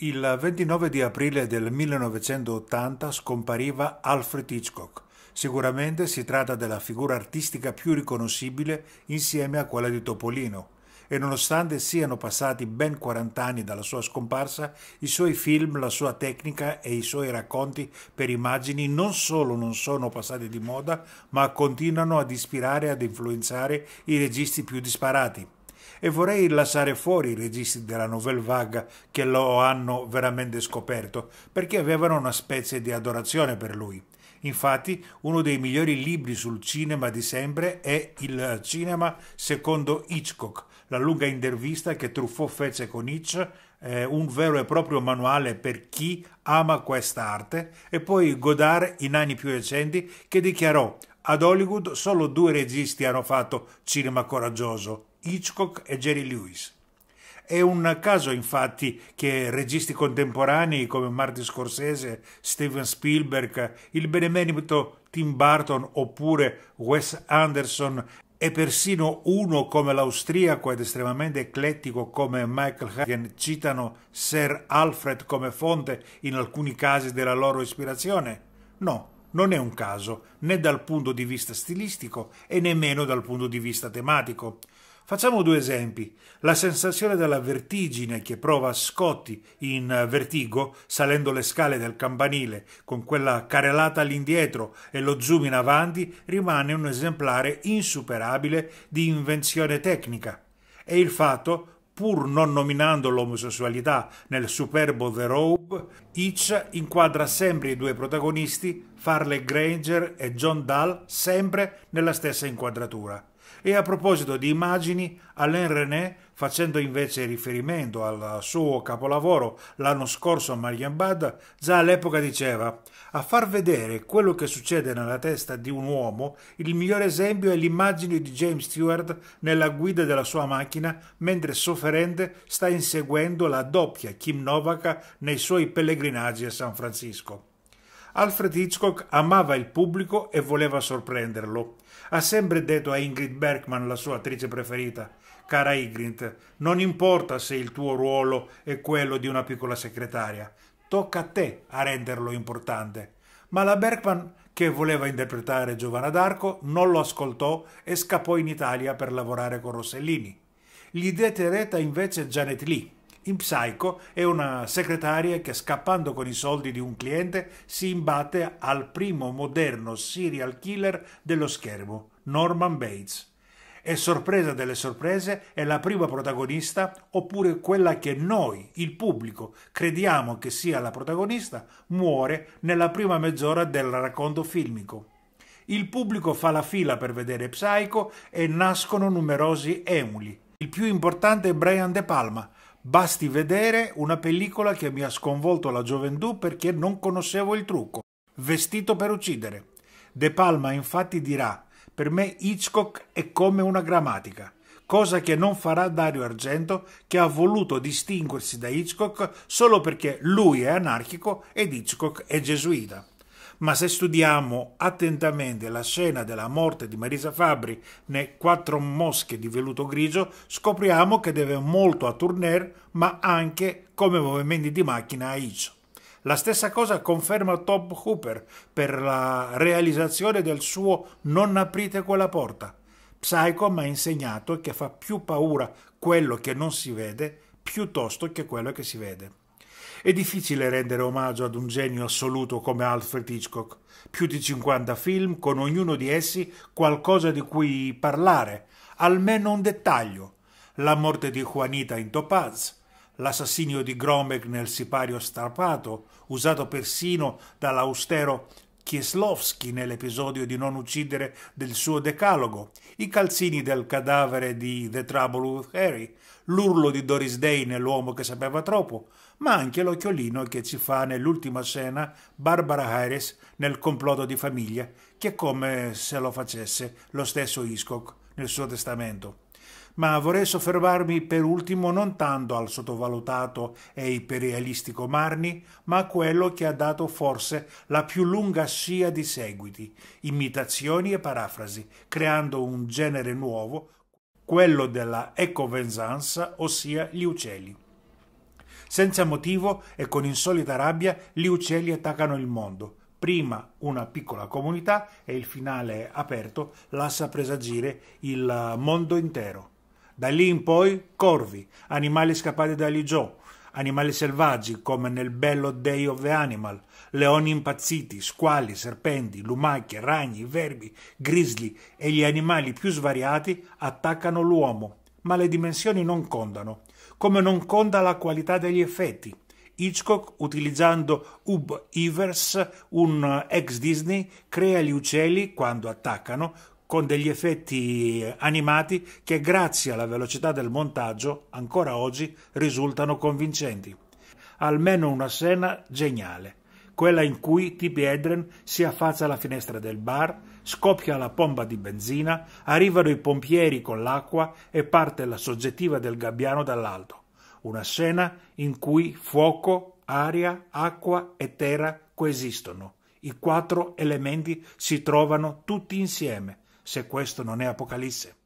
Il 29 di aprile del 1980 scompariva Alfred Hitchcock. Sicuramente si tratta della figura artistica più riconoscibile insieme a quella di Topolino e nonostante siano passati ben 40 anni dalla sua scomparsa, i suoi film, la sua tecnica e i suoi racconti per immagini non solo non sono passati di moda, ma continuano ad ispirare e ad influenzare i registi più disparati e vorrei lasciare fuori i registi della Nouvelle Vague che lo hanno veramente scoperto, perché avevano una specie di adorazione per lui. Infatti, uno dei migliori libri sul cinema di sempre è Il cinema secondo Hitchcock, la lunga intervista che Truffaut fece con Hitch, eh, un vero e proprio manuale per chi ama quest'arte, e poi Godard in anni più recenti che dichiarò ad Hollywood solo due registi hanno fatto cinema coraggioso, Hitchcock e Jerry Lewis. È un caso infatti che registi contemporanei come Martin Scorsese, Steven Spielberg, il benemerito Tim Burton oppure Wes Anderson e persino uno come l'austriaco ed estremamente eclettico come Michael Hagen citano Sir Alfred come fonte in alcuni casi della loro ispirazione? No, non è un caso, né dal punto di vista stilistico e nemmeno dal punto di vista tematico. Facciamo due esempi. La sensazione della vertigine che prova Scotti in Vertigo, salendo le scale del campanile con quella carelata all'indietro e lo zoom in avanti, rimane un esemplare insuperabile di invenzione tecnica. E il fatto, pur non nominando l'omosessualità nel superbo The Robe, Hitch inquadra sempre i due protagonisti, Farley Granger e John Dahl, sempre nella stessa inquadratura. E a proposito di immagini, Alain René, facendo invece riferimento al suo capolavoro l'anno scorso a Marian Bad, già all'epoca diceva a far vedere quello che succede nella testa di un uomo, il migliore esempio è l'immagine di James Stewart nella guida della sua macchina mentre sofferente sta inseguendo la doppia Kim Novak nei suoi pellegrinaggi a San Francisco. Alfred Hitchcock amava il pubblico e voleva sorprenderlo. Ha sempre detto a Ingrid Bergman, la sua attrice preferita, cara Ingrid, non importa se il tuo ruolo è quello di una piccola segretaria, tocca a te a renderlo importante. Ma la Bergman, che voleva interpretare Giovanna d'Arco, non lo ascoltò e scappò in Italia per lavorare con Rossellini. Gli dette retta invece Janet Lee, in Psycho è una segretaria che scappando con i soldi di un cliente si imbatte al primo moderno serial killer dello schermo, Norman Bates. E sorpresa delle sorprese è la prima protagonista, oppure quella che noi, il pubblico, crediamo che sia la protagonista, muore nella prima mezz'ora del racconto filmico. Il pubblico fa la fila per vedere Psycho e nascono numerosi emuli. Il più importante è Brian De Palma, Basti vedere una pellicola che mi ha sconvolto la gioventù perché non conoscevo il trucco. Vestito per uccidere. De Palma infatti dirà: Per me Hitchcock è come una grammatica, cosa che non farà Dario Argento, che ha voluto distinguersi da Hitchcock solo perché lui è anarchico ed Hitchcock è gesuita ma se studiamo attentamente la scena della morte di Marisa Fabri nei Quattro mosche di velluto grigio, scopriamo che deve molto a Turner, ma anche come movimenti di macchina a Izzo. La stessa cosa conferma Top Hooper per la realizzazione del suo Non aprite quella porta. Psycho mi ha insegnato che fa più paura quello che non si vede piuttosto che quello che si vede. È difficile rendere omaggio ad un genio assoluto come Alfred Hitchcock. Più di 50 film, con ognuno di essi qualcosa di cui parlare, almeno un dettaglio. La morte di Juanita in Topaz, l'assassinio di Gromek nel sipario strappato, usato persino dall'austero Kieslowski nell'episodio di Non uccidere del suo decalogo, i calzini del cadavere di The Trouble with Harry, l'urlo di Doris Day nell'uomo che sapeva troppo, ma anche l'occhiolino che ci fa nell'ultima scena Barbara Harris nel complotto di famiglia, che è come se lo facesse lo stesso Hitchcock nel suo testamento. Ma vorrei soffermarmi per ultimo non tanto al sottovalutato e imperialistico Marni, ma a quello che ha dato forse la più lunga scia di seguiti, imitazioni e parafrasi, creando un genere nuovo, quello della ecovensanza, ossia gli uccelli. Senza motivo e con insolita rabbia, gli uccelli attaccano il mondo, prima una piccola comunità e il finale aperto lascia presagire il mondo intero. Da lì in poi corvi, animali scappati dagli zoo, animali selvaggi come nel bello Day of the Animal, leoni impazziti, squali, serpenti, lumache, ragni, verbi, grizzly e gli animali più svariati attaccano l'uomo, ma le dimensioni non contano, come non conta la qualità degli effetti. Hitchcock, utilizzando Hub Ivers, un ex Disney, crea gli uccelli quando attaccano con degli effetti animati che grazie alla velocità del montaggio ancora oggi risultano convincenti. Almeno una scena geniale, quella in cui Tipi Edren si affaccia alla finestra del bar, scoppia la pompa di benzina, arrivano i pompieri con l'acqua e parte la soggettiva del gabbiano dall'alto una scena in cui fuoco, aria, acqua e terra coesistono. I quattro elementi si trovano tutti insieme, se questo non è Apocalisse.